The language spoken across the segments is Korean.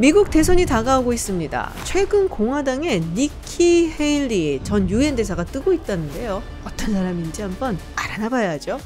미국 대선이 다가오고 있습니다. 최근 공화당의 니키 헤일리 전 유엔 대사가 뜨고 있다는데요. 어떤 사람인지 한번 알아나봐야죠.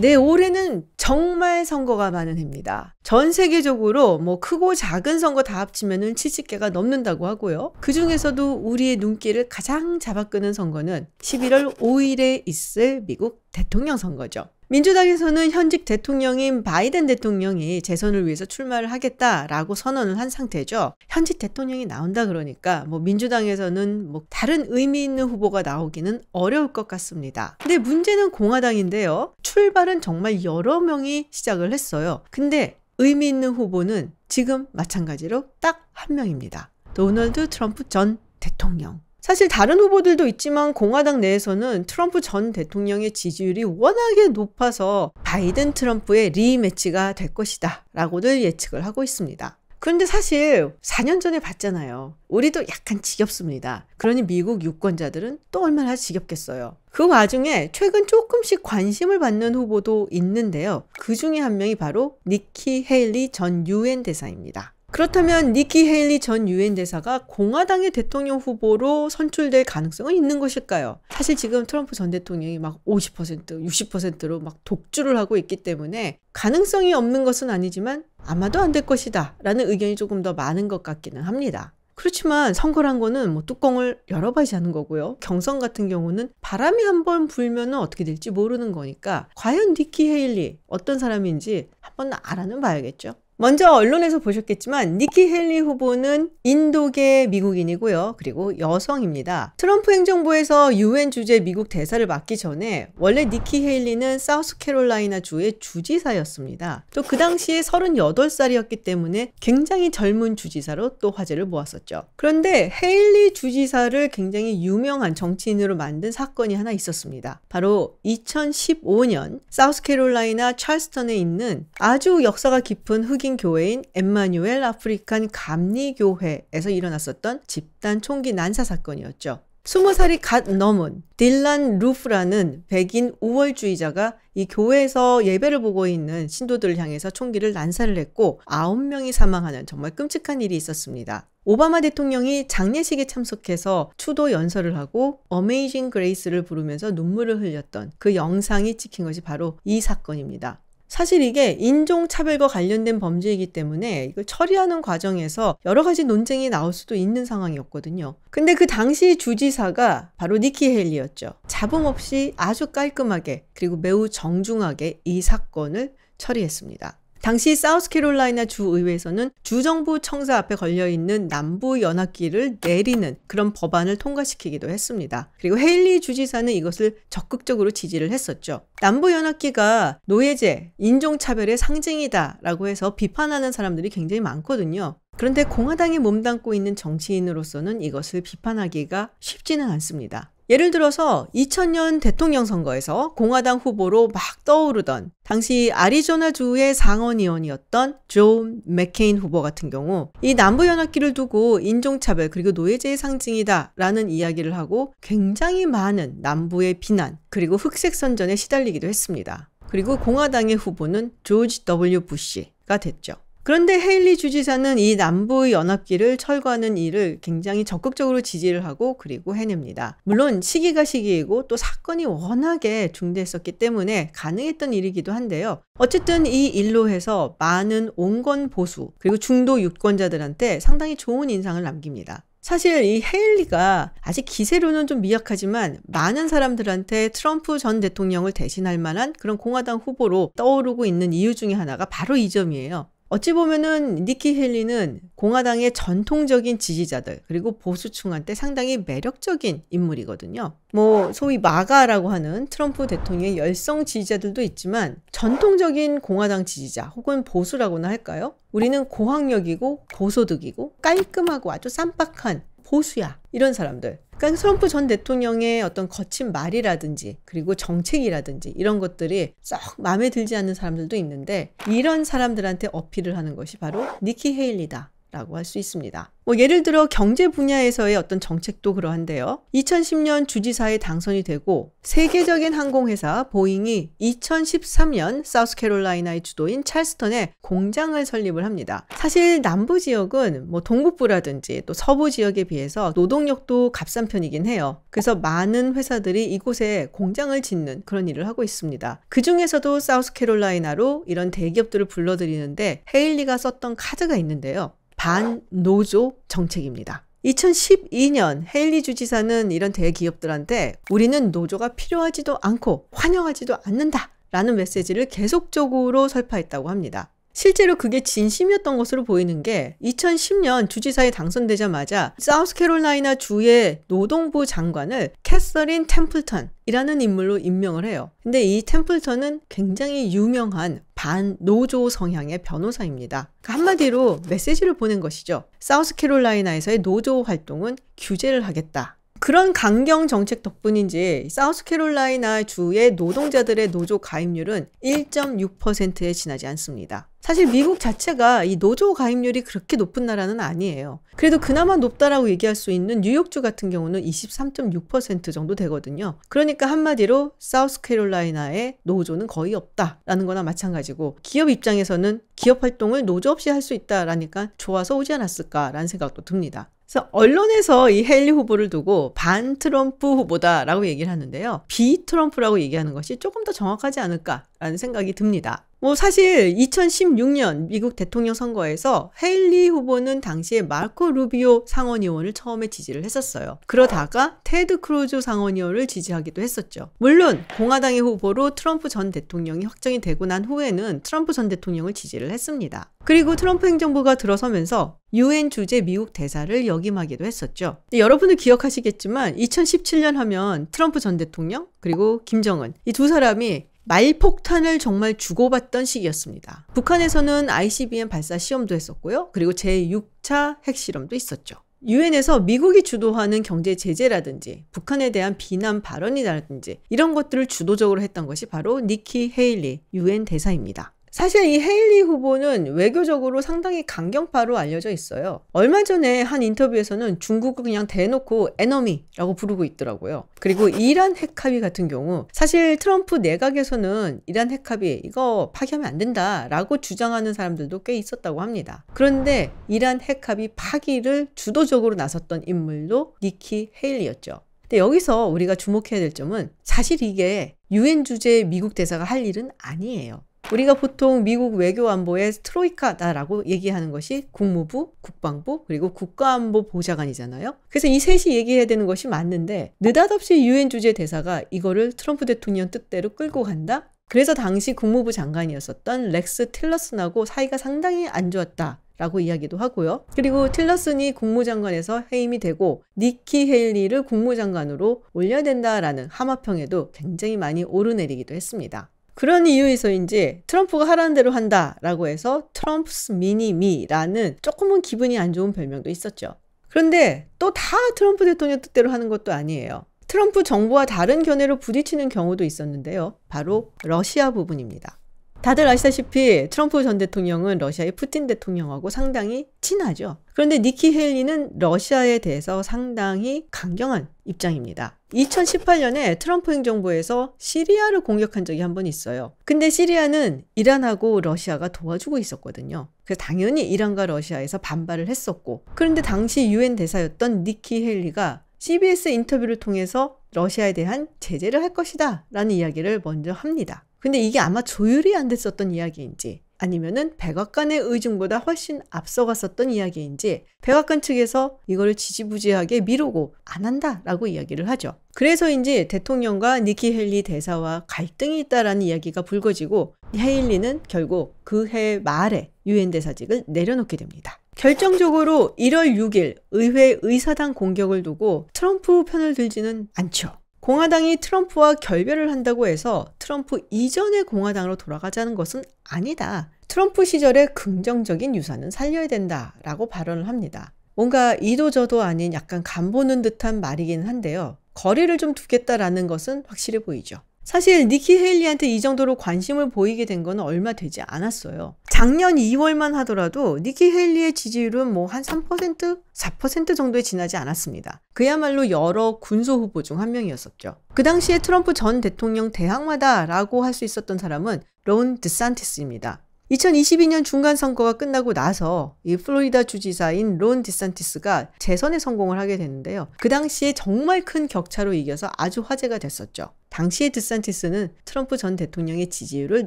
네, 올해는 정말 선거가 많은 해입니다. 전 세계적으로 뭐 크고 작은 선거 다 합치면은 70개가 넘는다고 하고요. 그 중에서도 우리의 눈길을 가장 잡아끄는 선거는 11월 5일에 있을 미국 대통령 선거죠. 민주당에서는 현직 대통령인 바이든 대통령이 재선을 위해서 출마를 하겠다라고 선언을 한 상태죠. 현직 대통령이 나온다 그러니까 뭐 민주당에서는 뭐 다른 의미 있는 후보가 나오기는 어려울 것 같습니다. 근데 문제는 공화당인데요. 출발은 정말 여러 명이 시작을 했어요. 근데 의미 있는 후보는 지금 마찬가지로 딱 한 명입니다. 도널드 트럼프 전 대통령. 사실 다른 후보들도 있지만 공화당 내에서는 트럼프 전 대통령의 지지율이 워낙에 높아서 바이든 트럼프의 리매치가 될 것이다 라고들 예측을 하고 있습니다. 그런데 사실 4년 전에 봤잖아요. 우리도 약간 지겹습니다. 그러니 미국 유권자들은 또 얼마나 지겹겠어요. 그 와중에 최근 조금씩 관심을 받는 후보도 있는데요. 그 중에 한 명이 바로 니키 헤일리 전 유엔 대사입니다. 그렇다면 니키 헤일리 전 유엔 대사가 공화당의 대통령 후보로 선출될 가능성은 있는 것일까요? 사실 지금 트럼프 전 대통령이 막 50%, 60%로 막 독주를 하고 있기 때문에 가능성이 없는 것은 아니지만 아마도 안 될 것이다 라는 의견이 조금 더 많은 것 같기는 합니다. 그렇지만 선거란 거는 뭐 뚜껑을 여러 가지 하는 거고요. 경선 같은 경우는 바람이 한 번 불면은 어떻게 될지 모르는 거니까 과연 니키 헤일리 어떤 사람인지 한 번 알아는 봐야겠죠. 먼저 언론에서 보셨겠지만 니키 헨리 후보는 인도계 미국인이고요. 그리고 여성입니다. 트럼프 행정부에서 유엔 주재 미국 대사를 맡기 전에 원래 니키 헨리는 사우스캐롤라이나 주의 주지사였습니다. 또 그 당시에 38살이었기 때문에 굉장히 젊은 주지사로 또 화제를 모았었죠. 그런데 헨리 주지사를 굉장히 유명한 정치인으로 만든 사건이 하나 있었습니다. 바로 2015년 사우스캐롤라이나 찰스턴에 있는 아주 역사가 깊은 흑인 한인 교회인 엠마뉴엘 아프리칸 감리교회에서 일어났었던 집단 총기 난사 사건이었죠. 20살이 갓 넘은 딜란 루프라는 백인 우월주의자가 이 교회에서 예배를 보고 있는 신도들을 향해서 총기를 난사를 했고 9명이 사망하는 정말 끔찍한 일이 있었습니다. 오바마 대통령이 장례식에 참석해서 추도 연설을 하고 어메이징 그레이스를 부르면서 눈물을 흘렸던 그 영상이 찍힌 것이 바로 이 사건입니다. 사실 이게 인종차별과 관련된 범죄이기 때문에 이걸 처리하는 과정에서 여러 가지 논쟁이 나올 수도 있는 상황이었거든요. 근데 그 당시 주지사가 바로 니키 헬리였죠. 잡음 없이 아주 깔끔하게 그리고 매우 정중하게 이 사건을 처리했습니다. 당시 사우스캐롤라이나 주 의회에서는 주정부 청사 앞에 걸려 있는 남부 연합기를 내리는 그런 법안을 통과시키기도 했습니다. 그리고 헤일리 주지사는 이것을 적극적으로 지지를 했었죠. 남부 연합기가 노예제, 인종차별의 상징이다라고 해서 비판하는 사람들이 굉장히 많거든요. 그런데 공화당이 몸담고 있는 정치인으로서는 이것을 비판하기가 쉽지는 않습니다. 예를 들어서 2000년 대통령 선거에서 공화당 후보로 막 떠오르던 당시 아리조나주의 상원의원이었던 존 맥케인 후보 같은 경우 이 남부연합기를 두고 인종차별 그리고 노예제의 상징이다 라는 이야기를 하고 굉장히 많은 남부의 비난 그리고 흑색선전에 시달리기도 했습니다. 그리고 공화당의 후보는 조지 W. 부시가 됐죠. 그런데 헤일리 주지사는 이 남부의 연합기를 철거하는 일을 굉장히 적극적으로 지지를 하고 그리고 해냅니다. 물론 시기가 시기이고 또 사건이 워낙에 중대했었기 때문에 가능했던 일이기도 한데요. 어쨌든 이 일로 해서 많은 온건 보수 그리고 중도 유권자들한테 상당히 좋은 인상을 남깁니다. 사실 이 헤일리가 아직 기세로는 좀 미약하지만 많은 사람들한테 트럼프 전 대통령을 대신할 만한 그런 공화당 후보로 떠오르고 있는 이유 중에 하나가 바로 이 점이에요. 어찌 보면은 니키 헨리는 공화당의 전통적인 지지자들 그리고 보수층한테 상당히 매력적인 인물이거든요. 뭐 소위 마가라고 하는 트럼프 대통령의 열성 지지자들도 있지만 전통적인 공화당 지지자 혹은 보수라고나 할까요? 우리는 고학력이고 고소득이고 깔끔하고 아주 쌈박한 보수야. 이런 사람들. 그러니까 트럼프 전 대통령의 어떤 거친 말이라든지 그리고 정책이라든지 이런 것들이 썩 마음에 들지 않는 사람들도 있는데 이런 사람들한테 어필을 하는 것이 바로 니키 헤일리다. 라고 할 수 있습니다. 뭐 예를 들어 경제 분야에서의 어떤 정책도 그러한데요. 2010년 주지사에 당선이 되고 세계적인 항공회사 보잉이 2013년 사우스캐롤라이나의 주도인 찰스턴에 공장을 설립을 합니다. 사실 남부 지역은 뭐 동북부라든지 또 서부 지역에 비해서 노동력도 값싼 편이긴 해요. 그래서 많은 회사들이 이곳에 공장을 짓는 그런 일을 하고 있습니다. 그 중에서도 사우스캐롤라이나로 이런 대기업들을 불러들이는데 헤일리가 썼던 카드가 있는데요. 반노조 정책입니다. 2012년 헤일리 주지사는 이런 대기업들한테 우리는 노조가 필요하지도 않고 환영하지도 않는다. 라는 메시지를 계속적으로 설파했다고 합니다. 실제로 그게 진심이었던 것으로 보이는 게 2010년 주지사에 당선되자마자 사우스캐롤라이나 주의 노동부 장관을 캐서린 템플턴이라는 인물로 임명을 해요. 근데 이 템플턴은 굉장히 유명한 반노조 성향의 변호사입니다. 그러니까 한마디로 메시지를 보낸 것이죠. 사우스캐롤라이나에서의 노조 활동은 규제를 하겠다. 그런 강경 정책 덕분인지 사우스캐롤라이나 주의 노동자들의 노조 가입률은 1.6%에 지나지 않습니다. 사실 미국 자체가 이 노조 가입률이 그렇게 높은 나라는 아니에요. 그래도 그나마 높다라고 얘기할 수 있는 뉴욕주 같은 경우는 23.6% 정도 되거든요. 그러니까 한마디로 사우스캐롤라이나의 노조는 거의 없다라는 거나 마찬가지고 기업 입장에서는 기업 활동을 노조 없이 할 수 있다라니까 좋아서 오지 않았을까라는 생각도 듭니다. 그래서 언론에서 이 헨리 후보를 두고 반 트럼프 후보다라고 얘기를 하는데요. 비 트럼프라고 얘기하는 것이 조금 더 정확하지 않을까라는 생각이 듭니다. 뭐 사실 2016년 미국 대통령 선거에서 헤일리 후보는 당시에 마르코 루비오 상원의원을 처음에 지지를 했었어요. 그러다가 테드 크루즈 상원의원을 지지하기도 했었죠. 물론 공화당의 후보로 트럼프 전 대통령이 확정이 되고 난 후에는 트럼프 전 대통령을 지지를 했습니다. 그리고 트럼프 행정부가 들어서면서 유엔 주재 미국 대사를 역임하기도 했었죠. 여러분들 기억하시겠지만 2017년 하면 트럼프 전 대통령 그리고 김정은 이 두 사람이 말폭탄을 정말 주고받던 시기였습니다. 북한에서는 ICBM 발사 시험도 했었고요. 그리고 제6차 핵실험도 있었죠. 유엔에서 미국이 주도하는 경제 제재라든지 북한에 대한 비난 발언이라든지 이런 것들을 주도적으로 했던 것이 바로 니키 헤일리 유엔 대사입니다. 사실 이 헤일리 후보는 외교적으로 상당히 강경파로 알려져 있어요. 얼마 전에 한 인터뷰에서는 중국을 그냥 대놓고 에너미라고 부르고 있더라고요. 그리고 이란 핵합의 같은 경우 사실 트럼프 내각에서는 이란 핵합의 이거 파기하면 안 된다라고 주장하는 사람들도 꽤 있었다고 합니다. 그런데 이란 핵합의 파기를 주도적으로 나섰던 인물도 니키 헤일리였죠. 근데 여기서 우리가 주목해야 될 점은 사실 이게 유엔 주재 미국 대사가 할 일은 아니에요. 우리가 보통 미국 외교안보의 트로이카다라고 얘기하는 것이 국무부, 국방부, 그리고 국가안보보좌관이잖아요. 그래서 이 셋이 얘기해야 되는 것이 맞는데 느닷없이 유엔 주재 대사가 이거를 트럼프 대통령 뜻대로 끌고 간다? 그래서 당시 국무부 장관이었었던 렉스 틸러슨하고 사이가 상당히 안 좋았다. 라고 이야기도 하고요. 그리고 틸러슨이 국무장관에서 해임이 되고 니키 헤일리를 국무장관으로 올려야 된다라는 하마평에도 굉장히 많이 오르내리기도 했습니다. 그런 이유에서인지 트럼프가 하라는 대로 한다라고 해서 트럼프스 미니미라는 조금은 기분이 안 좋은 별명도 있었죠. 그런데 또 다 트럼프 대통령 뜻대로 하는 것도 아니에요. 트럼프 정부와 다른 견해로 부딪히는 경우도 있었는데요. 바로 러시아 부분입니다. 다들 아시다시피 트럼프 전 대통령은 러시아의 푸틴 대통령하고 상당히 친하죠. 그런데 니키 헤일리는 러시아에 대해서 상당히 강경한 입장입니다. 2018년에 트럼프 행정부에서 시리아를 공격한 적이 한 번 있어요. 근데 시리아는 이란하고 러시아가 도와주고 있었거든요. 그래서 당연히 이란과 러시아에서 반발을 했었고 그런데 당시 유엔 대사였던 니키 헤일리가 CBS 인터뷰를 통해서 러시아에 대한 제재를 할 것이다 라는 이야기를 먼저 합니다. 근데 이게 아마 조율이 안 됐었던 이야기인지 아니면은 백악관의 의중보다 훨씬 앞서갔었던 이야기인지 백악관 측에서 이거를 지지부지하게 미루고 안 한다라고 이야기를 하죠. 그래서인지 대통령과 니키 헨리 대사와 갈등이 있다라는 이야기가 불거지고 헤일리는 결국 그 해 말에 유엔 대사직을 내려놓게 됩니다. 결정적으로 1월 6일 의회 의사당 공격을 두고 트럼프 편을 들지는 않죠. 공화당이 트럼프와 결별을 한다고 해서 트럼프 이전의 공화당으로 돌아가자는 것은 아니다. 트럼프 시절의 긍정적인 유산은 살려야 된다. 라고 발언을 합니다. 뭔가 이도저도 아닌 약간 간보는 듯한 말이긴 한데요. 거리를 좀 두겠다라는 것은 확실해 보이죠. 사실 니키 헤일리한테 이 정도로 관심을 보이게 된 건 얼마 되지 않았어요. 작년 2월만 하더라도 니키 헤일리의 지지율은 뭐 한 3%? 4% 정도에 지나지 않았습니다. 그야말로 여러 군소 후보 중 한 명이었었죠. 그 당시에 트럼프 전 대통령 대항마다라고 할 수 있었던 사람은 론 드산티스입니다. 2022년 중간 선거가 끝나고 나서 이 플로리다 주지사인 론 디산티스가 재선에 성공을 하게 되는데요. 그 당시에 정말 큰 격차로 이겨서 아주 화제가 됐었죠. 당시의 드산티스는 트럼프 전 대통령의 지지율을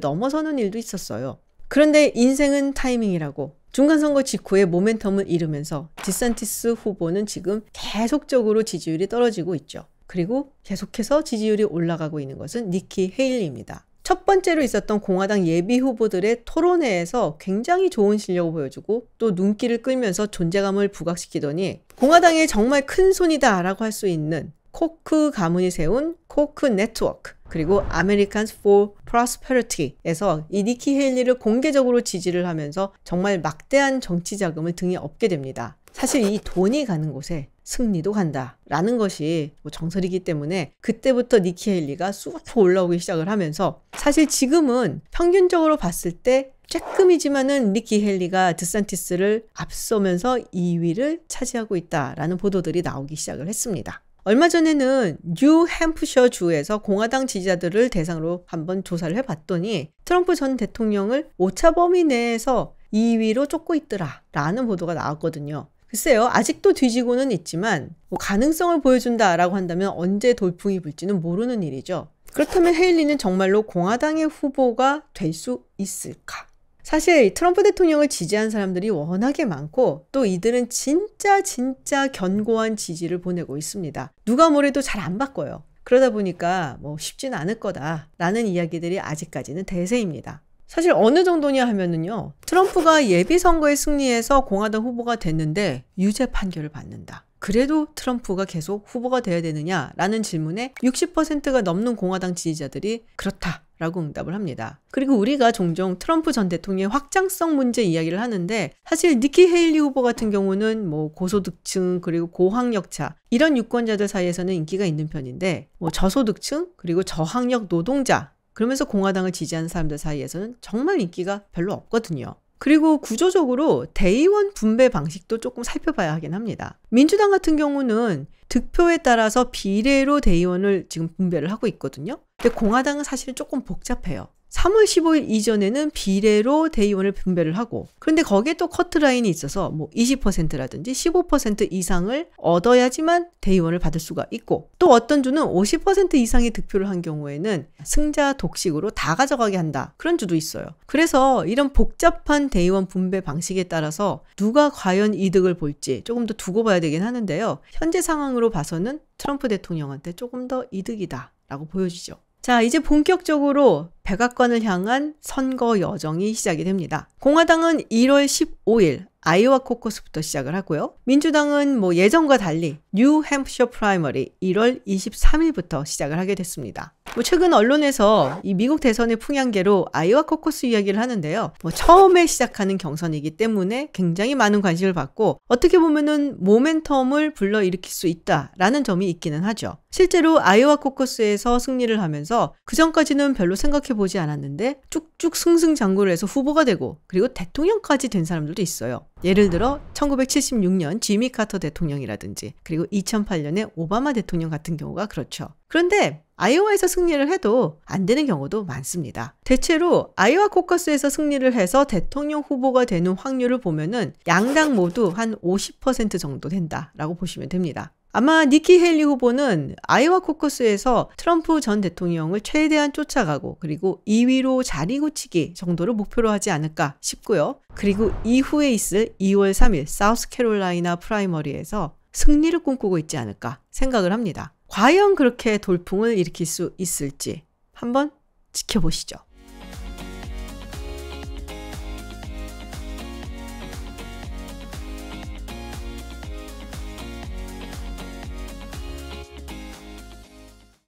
넘어서는 일도 있었어요. 그런데 인생은 타이밍이라고 중간선거 직후에 모멘텀을 잃으면서 디산티스 후보는 지금 계속적으로 지지율이 떨어지고 있죠. 그리고 계속해서 지지율이 올라가고 있는 것은 니키 헤일리입니다. 첫 번째로 있었던 공화당 예비 후보들의 토론회에서 굉장히 좋은 실력을 보여주고 또 눈길을 끌면서 존재감을 부각시키더니 공화당의 정말 큰 손이다라고 할 수 있는 코크 가문이 세운 코크 네트워크 그리고 아메리칸스 포 a n 스 for 에서이 니키 헤일리를 공개적으로 지지를 하면서 정말 막대한 정치 자금을 등에 업게 됩니다. 사실 이 돈이 가는 곳에 승리도 간다 라는 것이 뭐 정설이기 때문에 그때부터 니키 헤일리가 쑥 올라오기 시작을 하면서 사실 지금은 평균적으로 봤을 때 쬐끔이지만은 니키 헨리가 드산티스를 앞서면서 2위를 차지하고 있다라는 보도들이 나오기 시작을 했습니다. 얼마 전에는 뉴햄프셔 주에서 공화당 지지자들을 대상으로 한번 조사를 해봤더니 트럼프 전 대통령을 오차 범위 내에서 2위로 쫓고 있더라 라는 보도가 나왔거든요. 글쎄요, 아직도 뒤지고는 있지만 뭐 가능성을 보여준다라고 한다면 언제 돌풍이 불지는 모르는 일이죠. 그렇다면 헤일리는 정말로 공화당의 후보가 될 수 있을까? 사실 트럼프 대통령을 지지한 사람들이 워낙에 많고 또 이들은 진짜 진짜 견고한 지지를 보내고 있습니다. 누가 뭐래도 잘 안 바꿔요. 그러다 보니까 뭐 쉽진 않을 거다라는 이야기들이 아직까지는 대세입니다. 사실 어느 정도냐 하면은요. 트럼프가 예비선거에 승리해서 공화당 후보가 됐는데 유죄 판결을 받는다. 그래도 트럼프가 계속 후보가 돼야 되느냐라는 질문에 60%가 넘는 공화당 지지자들이 그렇다. 라고 응답을 합니다. 그리고 우리가 종종 트럼프 전 대통령의 확장성 문제 이야기를 하는데 사실 니키 헤일리 후보 같은 경우는 뭐 고소득층 그리고 고학력차 이런 유권자들 사이에서는 인기가 있는 편인데 뭐 저소득층 그리고 저학력 노동자 그러면서 공화당을 지지하는 사람들 사이에서는 정말 인기가 별로 없거든요. 그리고 구조적으로 대의원 분배 방식도 조금 살펴봐야 하긴 합니다. 민주당 같은 경우는 득표에 따라서 비례로 대의원을 지금 분배를 하고 있거든요. 근데 공화당은 사실 조금 복잡해요. 3월 15일 이전에는 비례로 대의원을 분배를 하고 그런데 거기에 또 커트라인이 있어서 뭐 20%라든지 15% 이상을 얻어야지만 대의원을 받을 수가 있고 또 어떤 주는 50% 이상의 득표를 한 경우에는 승자 독식으로 다 가져가게 한다 그런 주도 있어요. 그래서 이런 복잡한 대의원 분배 방식에 따라서 누가 과연 이득을 볼지 조금 더 두고 봐야 되긴 하는데요. 현재 상황으로 봐서는 트럼프 대통령한테 조금 더 이득이다 라고 보여지죠. 자, 이제 본격적으로 백악관을 향한 선거 여정이 시작이 됩니다. 공화당은 1월 15일 아이오와 코커스부터 시작을 하고요. 민주당은 뭐 예전과 달리 뉴 햄프셔 프라이머리 1월 23일부터 시작을 하게 됐습니다. 뭐 최근 언론에서 이 미국 대선의 풍향계로 아이오와 코커스 이야기를 하는데요. 뭐 처음에 시작하는 경선이기 때문에 굉장히 많은 관심을 받고 어떻게 보면은 모멘텀을 불러일으킬 수 있다라는 점이 있기는 하죠. 실제로 아이오와 코커스에서 승리를 하면서 그 전까지는 별로 생각해 보지 않았는데 쭉쭉 승승장구를 해서 후보가 되고 그리고 대통령까지 된 사람들도 있어요. 예를 들어 1976년 지미 카터 대통령이라든지 그리고 2008년에 오바마 대통령 같은 경우가 그렇죠. 그런데 아이오와에서 승리를 해도 안 되는 경우도 많습니다. 대체로 아이오와 코커스에서 승리를 해서 대통령 후보가 되는 확률을 보면은 양당 모두 한 50% 정도 된다라고 보시면 됩니다. 아마 니키 헨리 후보는 아이와 코커스에서 트럼프 전 대통령을 최대한 쫓아가고 그리고 2위로 자리 고치기 정도를 목표로 하지 않을까 싶고요. 그리고 이후에 있을 2월 3일 사우스캐롤라이나 프라이머리에서 승리를 꿈꾸고 있지 않을까 생각을 합니다. 과연 그렇게 돌풍을 일으킬 수 있을지 한번 지켜보시죠.